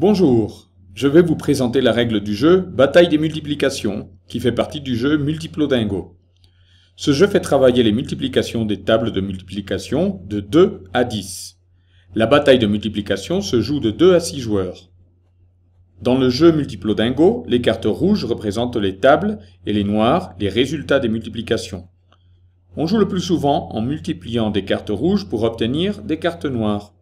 Bonjour, je vais vous présenter la règle du jeu Bataille des multiplications, qui fait partie du jeu Multiplodingo. Ce jeu fait travailler les multiplications des tables de multiplication de 2 à 10. La bataille de multiplication se joue de 2 à 6 joueurs. Dans le jeu Multiplodingo, les cartes rouges représentent les tables et les noires les résultats des multiplications. On joue le plus souvent en multipliant des cartes rouges pour obtenir des cartes noires.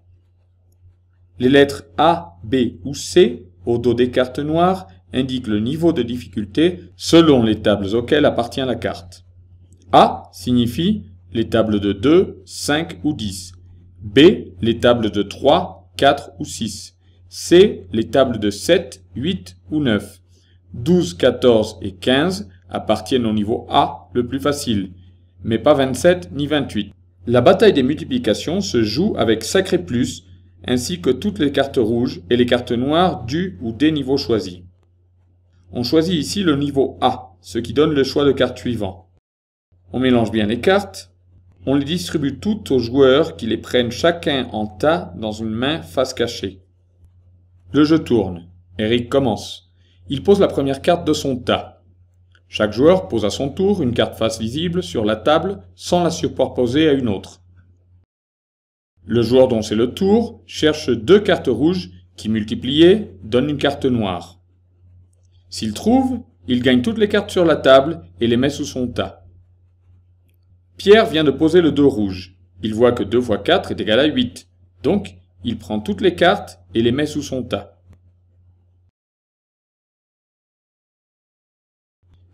Les lettres A, B ou C au dos des cartes noires indiquent le niveau de difficulté selon les tables auxquelles appartient la carte. A signifie les tables de 2, 5 ou 10. B, les tables de 3, 4 ou 6. C, les tables de 7, 8 ou 9. 12, 14 et 15 appartiennent au niveau A le plus facile, mais pas 27 ni 28. La bataille des multiplications se joue avec sacré plus ainsi que toutes les cartes rouges et les cartes noires du ou des niveaux choisis. On choisit ici le niveau A, ce qui donne le choix de cartes suivant. On mélange bien les cartes, on les distribue toutes aux joueurs qui les prennent chacun en tas dans une main face cachée. Le jeu tourne. Eric commence. Il pose la première carte de son tas. Chaque joueur pose à son tour une carte face visible sur la table sans la superposer à une autre. Le joueur dont c'est le tour cherche deux cartes rouges qui, multipliées, donnent une carte noire. S'il trouve, il gagne toutes les cartes sur la table et les met sous son tas. Pierre vient de poser le 2 rouge. Il voit que 2 x 4 est égal à 8. Donc, il prend toutes les cartes et les met sous son tas.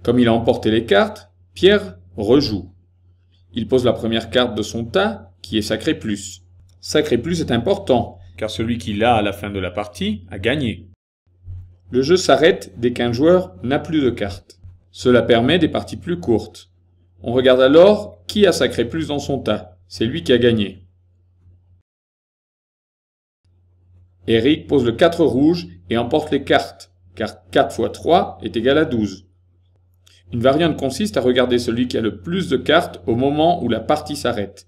Comme il a emporté les cartes, Pierre rejoue. Il pose la première carte de son tas, qui est sacré plus. Sacré plus est important, car celui qui l'a à la fin de la partie a gagné. Le jeu s'arrête dès qu'un joueur n'a plus de cartes. Cela permet des parties plus courtes. On regarde alors qui a sacré plus dans son tas. C'est lui qui a gagné. Eric pose le 4 rouge et emporte les cartes, car 4 fois 3 est égal à 12. Une variante consiste à regarder celui qui a le plus de cartes au moment où la partie s'arrête,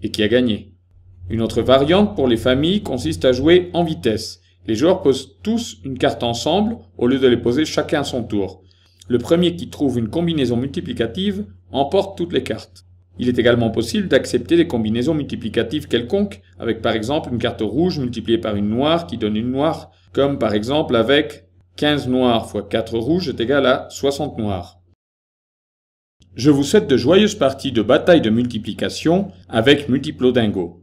et qui a gagné. Une autre variante pour les familles consiste à jouer en vitesse. Les joueurs posent tous une carte ensemble au lieu de les poser chacun à son tour. Le premier qui trouve une combinaison multiplicative emporte toutes les cartes. Il est également possible d'accepter des combinaisons multiplicatives quelconques, avec par exemple une carte rouge multipliée par une noire qui donne une noire, comme par exemple avec 15 noirs x 4 rouges est égal à 60 noirs. Je vous souhaite de joyeuses parties de bataille de multiplication avec MultiploDingo.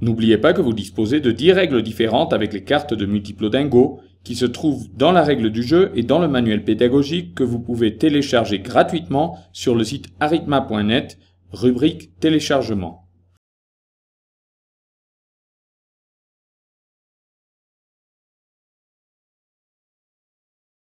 N'oubliez pas que vous disposez de 10 règles différentes avec les cartes de Multiplodingo qui se trouvent dans la règle du jeu et dans le manuel pédagogique que vous pouvez télécharger gratuitement sur le site arithma.net, rubrique téléchargement.